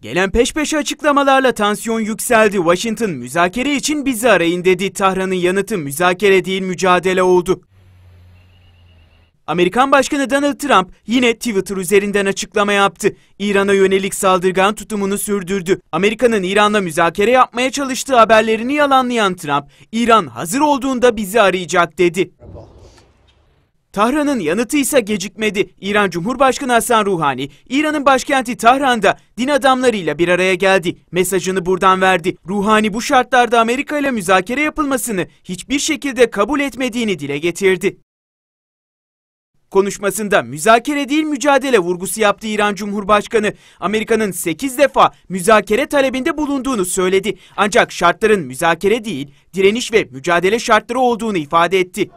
Gelen peş peşe açıklamalarla tansiyon yükseldi. Washington müzakere için bizi arayın dedi. Tahran'ın yanıtı müzakere değil mücadele oldu. Amerikan Başkanı Donald Trump yine Twitter üzerinden açıklama yaptı. İran'a yönelik saldırgan tutumunu sürdürdü. Amerika'nın İran'la müzakere yapmaya çalıştığı haberlerini yalanlayan Trump, İran hazır olduğunda bizi arayacak dedi. Tahran'ın yanıtı ise gecikmedi. İran Cumhurbaşkanı Hasan Ruhani, İran'ın başkenti Tahran'da din adamlarıyla bir araya geldi. Mesajını buradan verdi. Ruhani bu şartlarda Amerika ile müzakere yapılmasını hiçbir şekilde kabul etmediğini dile getirdi. Konuşmasında müzakere değil mücadele vurgusu yaptı İran Cumhurbaşkanı. Amerika'nın 8 defa müzakere talebinde bulunduğunu söyledi. Ancak şartların müzakere değil, direniş ve mücadele şartları olduğunu ifade etti.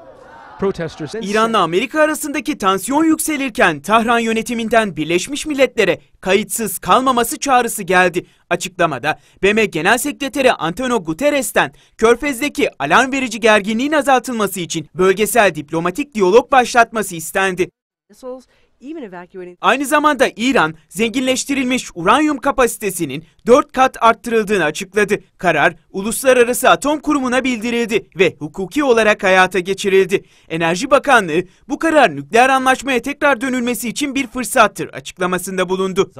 İran'la Amerika arasındaki tansiyon yükselirken Tahran yönetiminden Birleşmiş Milletler'e kayıtsız kalmaması çağrısı geldi. Açıklamada BM Genel Sekreteri Antonio Guterres'ten Körfez'deki alarm verici gerginliğin azaltılması için bölgesel diplomatik diyalog başlatması istendi. Aynı zamanda İran zenginleştirilmiş uranyum kapasitesinin 4 kat arttırıldığını açıkladı. Karar Uluslararası Atom Kurumu'na bildirildi ve hukuki olarak hayata geçirildi. Enerji Bakanlığı bu karar nükleer anlaşmaya tekrar dönülmesi için bir fırsattır açıklamasında bulundu.